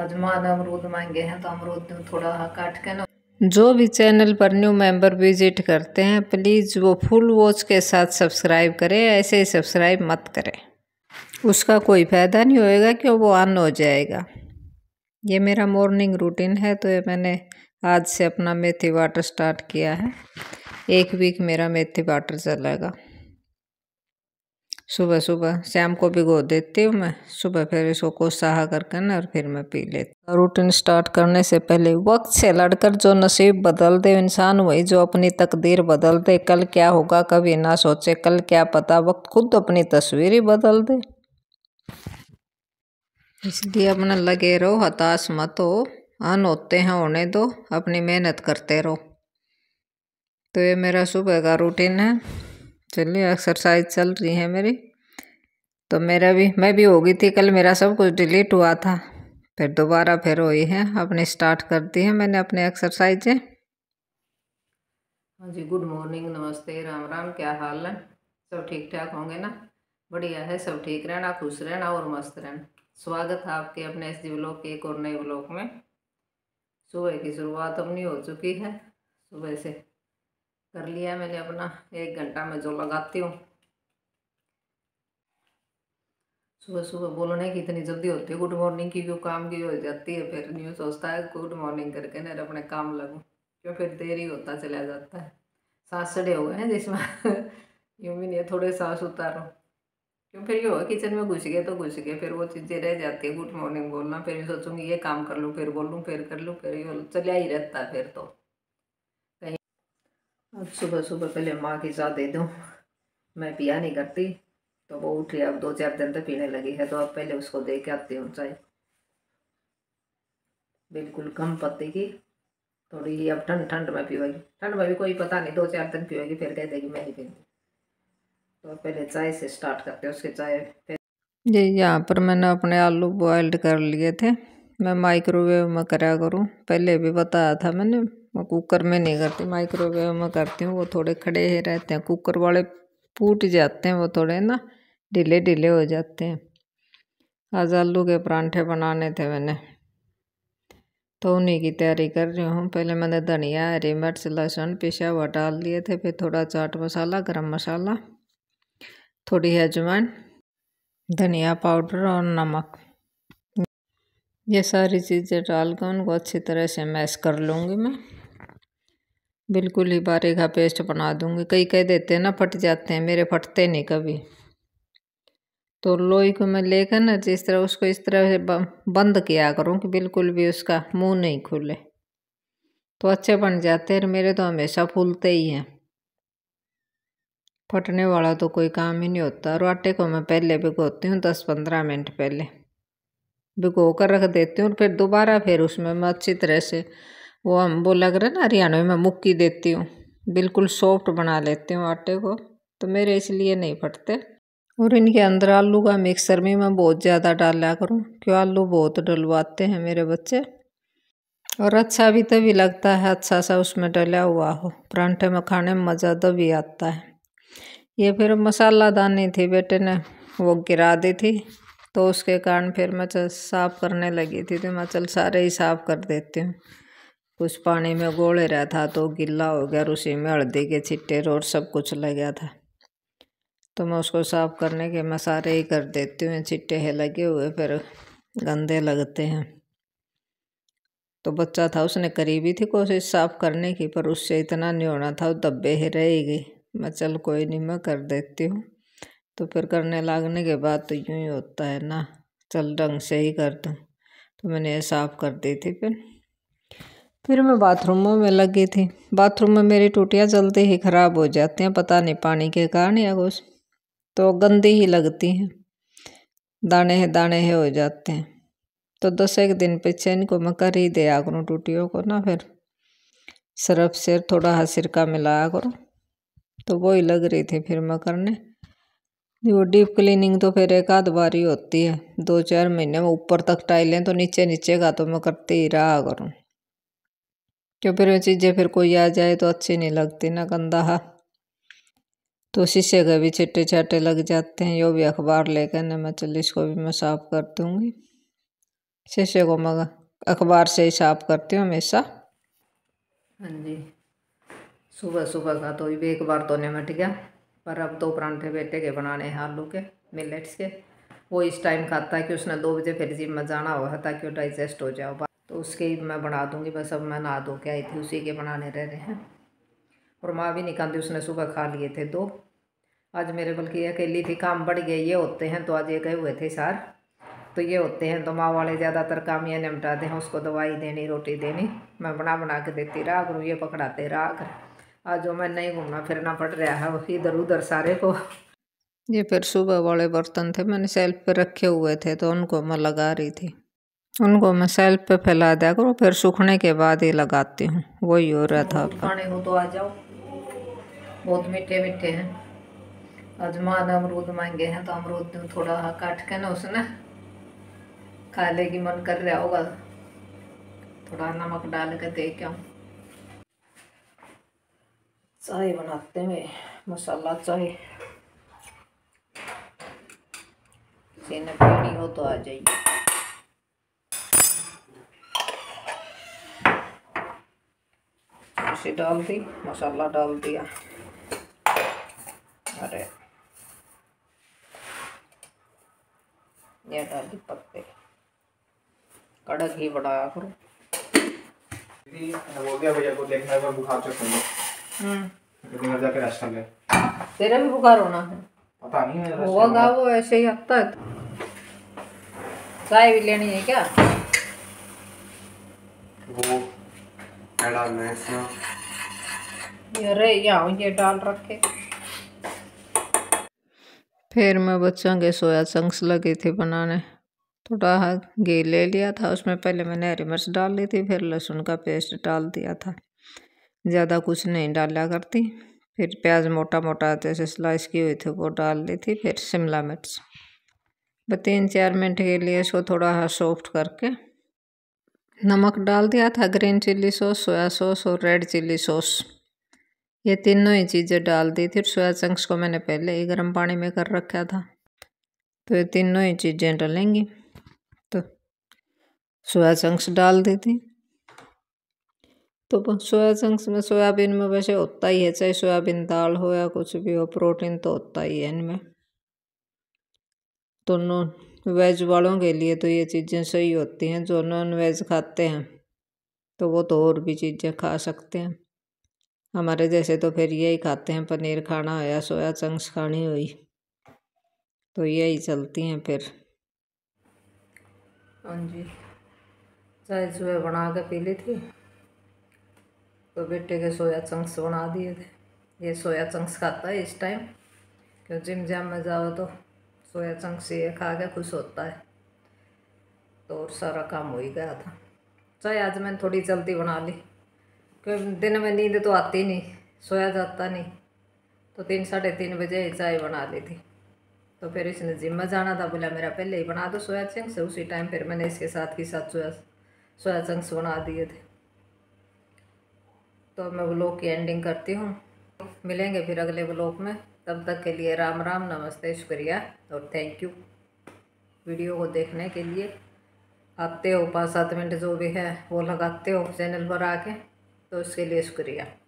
अजमान अमरूद मांगे हैं तो अमरूद थोड़ा काट के ना जो भी चैनल पर न्यू मेंबर विजिट करते हैं प्लीज़ वो फुल वॉच के साथ सब्सक्राइब करें ऐसे ही सब्सक्राइब मत करें उसका कोई फ़ायदा नहीं होएगा क्यों वो अन हो जाएगा ये मेरा मॉर्निंग रूटीन है तो ये मैंने आज से अपना मेथी वाटर स्टार्ट किया है एक वीक मेरा मेथी वाटर चलेगा सुबह सुबह शाम को भिगो देती हूँ मैं सुबह फिर इसको कोसाहा करके ना और फिर मैं पी लेती हूँ रूटीन स्टार्ट करने से पहले वक्त से लड़कर जो नसीब बदल दे इंसान वही जो अपनी तकदीर बदल दे कल क्या होगा कभी ना सोचे कल क्या पता वक्त खुद अपनी तस्वीर ही बदल दे इसलिए अपना लगे रहो हताश मत हो अन हाँ, होते हैं होने दो अपनी मेहनत करते रहो तो ये मेरा सुबह का रूटीन है चलिए एक्सरसाइज चल रही है मेरी तो मेरा भी मैं भी हो गई थी कल मेरा सब कुछ डिलीट हुआ था फिर दोबारा फिर हुई है अपने स्टार्ट कर दी है मैंने अपने एक्सरसाइजें हाँ जी गुड मॉर्निंग नमस्ते राम राम क्या हाल है सब ठीक ठाक होंगे ना बढ़िया है सब ठीक रहना खुश रहना और मस्त रहना स्वागत है आपके अपने एस जी ब्लॉग के एक और नए ब्लॉग में सुबह की शुरुआत अपनी हो चुकी है सुबह से कर लिया मैंने अपना एक घंटा में जो लगाती हूँ सुबह सुबह बोलने की इतनी जल्दी होती है गुड मॉर्निंग की क्यों काम की हो जाती है फिर न्यूज़ सोचता है गुड मॉर्निंग करके ना अपने काम लगूँ क्यों फिर देर ही होता चला जाता है सांस सड़े हुए हैं जिसमें यूँ भी नहीं थोड़े सांस उतारो क्यों फिर ये हो किचन में घुस गए तो घुस गए फिर वो चीज़ें रह जाती है गुड मॉर्निंग बोलना फिर सोचूंगी ये काम कर लूँ फिर बोलूँ फिर कर लूँ फिर ये चलिया ही रहता है फिर तो अब सुबह सुबह पहले माँ की चाह दे दूँ मैं पिया नहीं करती तो वो उठी अब दो चार दिन तो पीने लगी है तो अब पहले उसको दे के आती हूँ चाय बिल्कुल कम पत्ते की थोड़ी ही अब ठंड ठंड में पीवेगी ठंड में भी कोई पता नहीं दो चार दिन पीवेगी फिर कह देगी मैं नहीं पीती तो पहले चाय से स्टार्ट करते हैं उसके चाय जी यहाँ पर मैंने अपने आलू बॉयल्ड कर लिए थे मैं माइक्रोवेव में करा करूँ पहले भी बताया था मैंने मैं कुकर में नहीं करती माइक्रोवेव में करती हूँ वो थोड़े खड़े ही रहते हैं कुकर वाले फूट जाते हैं वो थोड़े ना ढीले ढीले हो जाते हैं आज आलू के परांठे बनाने थे मैंने तो उन्हीं की तैयारी कर रही हूँ पहले मैंने धनिया हरी मिर्च लहसुन पिसा हुआ डाल लिए थे फिर थोड़ा चाट मसाला गरम मसाला थोड़ी अजवाइन धनिया पाउडर और नमक ये सारी चीज़ें डाल कर उनको अच्छी तरह से मैश कर लूँगी मैं बिल्कुल ही बारी का हाँ पेस्ट बना दूँगी कई कह देते हैं ना फट जाते हैं मेरे फटते नहीं कभी तो लोई को मैं लेकर ना जिस तरह उसको इस तरह से बंद किया करूँ कि बिल्कुल भी उसका मुंह नहीं खुले तो अच्छे बन जाते हैं मेरे तो हमेशा फूलते ही हैं फटने वाला तो कोई काम ही नहीं होता और आटे को मैं पहले भिगोती हूँ दस पंद्रह मिनट पहले भिगो कर रख देती हूँ फिर दोबारा फिर उसमें मैं अच्छी तरह से वो हम वो लग रहा है ना हरियाणा में मुक्की देती हूँ बिल्कुल सॉफ्ट बना लेती हूँ आटे को तो मेरे इसलिए नहीं फटते और इनके अंदर आलू का मिक्सर भी मैं बहुत ज़्यादा डाला करूँ क्यों आलू बहुत डलवाते हैं मेरे बच्चे और अच्छा भी तभी लगता है अच्छा सा उसमें डला हुआ हो परांठे में खाने में मज़ा तो भी आता है ये फिर मसाला दानी थी बेटे ने वो गिरा दी थी तो उसके कारण फिर मैं साफ़ करने लगी थी तो मैं चल सारे ही साफ़ कर देती हूँ कुछ पानी में गोले रहा था तो गिल्ला हो गया और उसी में हल्दी के छिट्टे और सब कुछ लग गया था तो मैं उसको साफ़ करने के मैं सारे ही कर देती हूँ छिट्टे है लगे हुए फिर गंदे लगते हैं तो बच्चा था उसने करी भी थी कोशिश साफ़ करने की पर उससे इतना नहीं होना था वो दब्बे ही रहेगी मैं चल कोई नहीं मैं कर देती हूँ तो फिर करने लगने के बाद तो यूँ ही होता है ना चल ढंग से ही कर दूँ तो मैंने साफ़ कर दी थी फिर फिर मैं बाथरूमों में लगी थी बाथरूम में मेरी टूटियाँ जल्दी ही ख़राब हो जाती हैं पता नहीं पानी के कारण या कुछ तो गंदी ही लगती हैं दाने है दाने है हो जाते हैं तो दस एक दिन पीछे इनको मैं कर ही दिया करूँ टूटियों को ना फिर सरफ से थोड़ा सा सिरका मिलाया करो तो वो ही लग रही थी फिर मैं करने वो डीप क्लीनिंग तो फिर एक आध बारी होती है दो चार महीने में ऊपर तक टाइलें तो नीचे नीचे का तो मैं करती ही रहा करूँ क्यों फिर वो चीज़ें फिर कोई आ जाए तो अच्छी नहीं लगती ना गंदा तो शीशे के भी छिट्टे छाटे लग जाते हैं यो भी अखबार लेकर ना मैं चल इसको भी मैं साफ़ कर दूँगी शीशे को मैं अखबार से ही साफ़ करती हूँ हमेशा हाँ जी सुबह सुबह का तो भी एक बार तो निमट गया पर अब दो तो परांठे बेटे के बनाने हैं आलू के मिलेट्स के वो इस टाइम खाता है कि उसने दो बजे फिर जिम में जाना हुआ ताकि वो डाइजेस्ट हो जाओ तो उसके ही मैं बना दूँगी बस अब मैं नहा दो के आई थी उसी के बनाने रह रहे हैं और माँ भी नहीं दी उसने सुबह खा लिए थे दो आज मेरे बल्कि अकेली थी काम बढ़ गए ये होते हैं तो आज ये गए हुए थे सार तो ये होते हैं तो माँ वाले ज़्यादातर काम ये निपटाते हैं उसको दवाई देनी रोटी देनी मैं बना बना के देती रहा करूँ ये पकड़ाते रहा कर आज जो मैं नहीं घूमना फिरना पड़ रहा है इधर उधर सारे को ये फिर सुबह वाले बर्तन थे मैंने सेल्फ पर रखे हुए थे तो उनको मैं लगा रही थी उनको मैं सेल पे फैला दिया करूँ फिर सूखने के बाद ही लगाती हूँ वही हो रहा था खाने हो तो आ जाओ बहुत मीठे मीठे हैं अजमान ने अमरूद मांगे हैं तो अमरूद तो थोड़ा काट के ना उसने खा लेगी मन कर रहा होगा थोड़ा नमक डाल के दे के आऊँ चाय बनाते हैं मसाला चाय पीनी हो तो आ जाइए मिर्ची डाल दी मसाला डाल दिया अरे ये डाल दी पत्ते कड़क ही बढ़ाया करो बोल भैया को बुखार चेक तेरा भी बुखार होना है पता नहीं मेरा होगा वो ऐसे ही हफ्ता है चाय भी लेनी है क्या वो क्या डालना है इसमें अरे यहाँ ये डाल रखे फिर मैं बच्चों के सोया चंक्स लगी थी बनाने थोड़ा घी ले लिया था उसमें पहले मैंने हरी मिर्च डाल ली थी फिर लहसुन का पेस्ट डाल दिया था ज़्यादा कुछ नहीं डाला करती फिर प्याज मोटा मोटा जैसे स्लाइस की हुई थी वो डाल ली थी फिर शिमला मिर्च तीन चार मिनट के लिए इसको थोड़ा सा सॉफ्ट करके नमक डाल दिया था green chilli sauce soya sauce और रेड चिल्ली सॉस ये तीनों ही चीज़ें डाल दी थी सोया चंक्स को मैंने पहले ही गर्म पानी में कर रखा था तो ये तीनों ही चीज़ें डालेंगी तो सोया चंक्स डाल दी थी तो सोया चंक्स में सोयाबीन में वैसे होता ही है चाहे सोयाबीन दाल हो या कुछ भी हो प्रोटीन तो होता ही है इनमें दोनों तो वेज वालों के लिए तो ये चीज़ें सही होती हैं जो नॉन वेज खाते हैं तो वो तो और भी चीज़ें खा सकते हैं हमारे जैसे तो फिर यही खाते हैं पनीर खाना हो या सोया चंक्स खानी हुई तो यही चलती हैं फिर हाँ जी चाय सुबह बना के पी ली थी तो बेटे के सोया चंक्स बना दिए थे ये सोया चंक्स खाता है इस टाइम क्यों जिम जाम में जाओ तो सोया चंक से खा के खुश होता है तो और सारा काम हो ही गया था चाय आज मैंने थोड़ी जल्दी बना ली क्योंकि दिन में नींद तो आती नहीं सोया जाता नहीं तो तीन साढ़े तीन बजे चाय बना ली थी तो फिर इसने जिम में जाना था बोला मेरा पहले ही बना दो सोया से उसी टाइम फिर मैंने इसके साथ ही साथ सोया सोया चंक्स बना दिए थे तो मैं ब्लॉग की एंडिंग करती हूँ मिलेंगे फिर अगले ब्लॉग में तब तक के लिए राम राम नमस्ते शुक्रिया और थैंक यू वीडियो को देखने के लिए आते हो पाँच सात मिनट जो भी है वो लगाते हो चैनल पर आके तो उसके लिए शुक्रिया